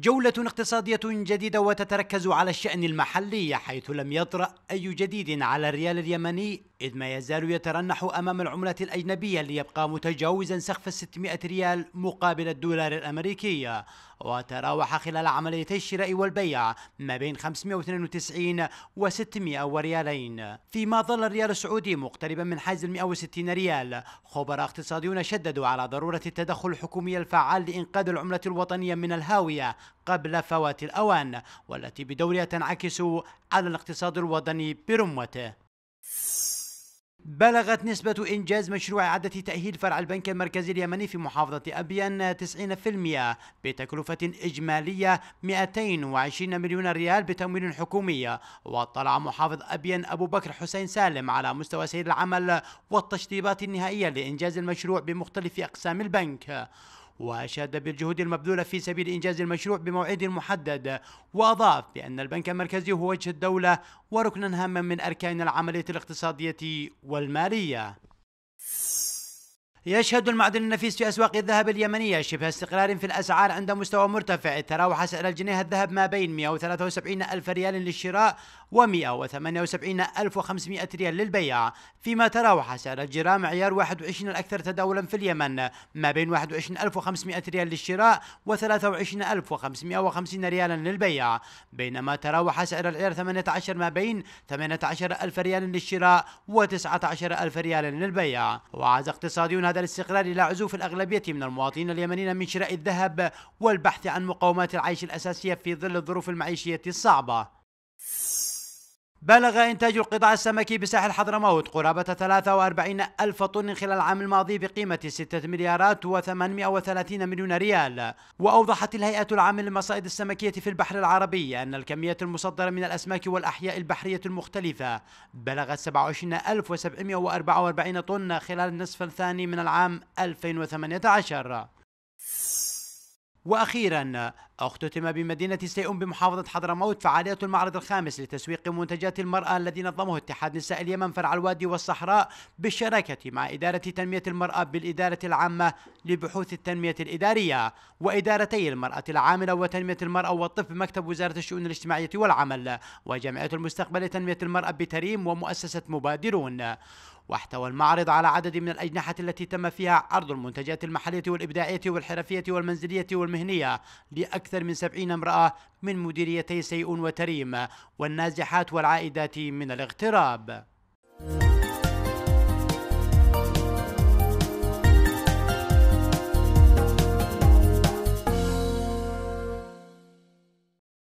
جولة اقتصادية جديدة وتتركز على الشأن المحلي حيث لم يطرأ أي جديد على الريال اليمني إذ ما يزال يترنح أمام العملة الأجنبية ليبقى متجاوزا سقف 600 ريال مقابل الدولار الأمريكي وتراوح خلال عمليتي الشراء والبيع ما بين 592 و 600 وريالين فيما ظل الريال السعودي مقتربا من حيز 160 ريال خبراء اقتصاديون شددوا على ضرورة التدخل الحكومي الفعال لإنقاذ العملة الوطنية من الهاوية قبل فوات الأوان والتي بدورها تنعكس على الاقتصاد الوطني برمته بلغت نسبة إنجاز مشروع إعادة تأهيل فرع البنك المركزي اليمني في محافظة أبيان 90% بتكلفة إجمالية 220 مليون ريال بتمويل حكومي واطلع محافظ أبيان أبو بكر حسين سالم على مستوى سير العمل والتشطيبات النهائية لإنجاز المشروع بمختلف أقسام البنك وأشاد بالجهود المبذولة في سبيل إنجاز المشروع بموعد محدد وأضاف بأن البنك المركزي هو وجه الدولة وركنا هاما من أركان العملية الاقتصادية والمالية يشهد المعدن النفيس في أسواق الذهب اليمنية شبه استقرار في الأسعار عند مستوى مرتفع تراوح سعر الجنيه الذهب ما بين 173 ألف ريال للشراء و 178 ألف وخمسمائة ريال للبيع فيما تراوح سعر الجرام معيار 21 الأكثر تداولا في اليمن ما بين 21 ألف وخمسمائة ريال للشراء و 23 ألف وخمسمائة وخمسين ريالا للبيع بينما تراوح سعر العيار 18 ما بين 18 ألف ريال للشراء و 19 ألف ريال للبيع وعاد اقتصاديون هذا الاستقرار إلى عزوف الأغلبية من المواطنين اليمنيين من شراء الذهب والبحث عن مقومات العيش الأساسية في ظل الظروف المعيشية الصعبة بلغ إنتاج القطاع السمكي بساحل حضرموت قرابة 43 ألف طن خلال العام الماضي بقيمة 6 مليارات و830 مليون ريال وأوضحت الهيئة العامة للمصائد السمكية في البحر العربي أن الكميات المصدرة من الأسماك والأحياء البحرية المختلفة بلغت 27744 طن خلال النصف الثاني من العام 2018 وأخيرا اختتم بمدينة سيئون بمحافظة حضرموت فعاليات المعرض الخامس لتسويق منتجات المرأة الذي نظمه اتحاد نساء اليمن فرع الوادي والصحراء بالشراكة مع إدارة تنمية المرأة بالإدارة العامة لبحوث التنمية الإدارية وإدارتي المرأة العاملة وتنمية المرأة والطفل بمكتب وزارة الشؤون الاجتماعية والعمل وجمعية المستقبل لتنمية المرأة بتريم ومؤسسة مبادرون واحتوى المعرض على عدد من الأجنحة التي تم فيها عرض المنتجات المحلية والإبداعية والحرفية والمنزلية والمهنية لأكثر أكثر من سبعين امرأة من مديريتي سيئون وتريم والنازحات والعائدات من الاغتراب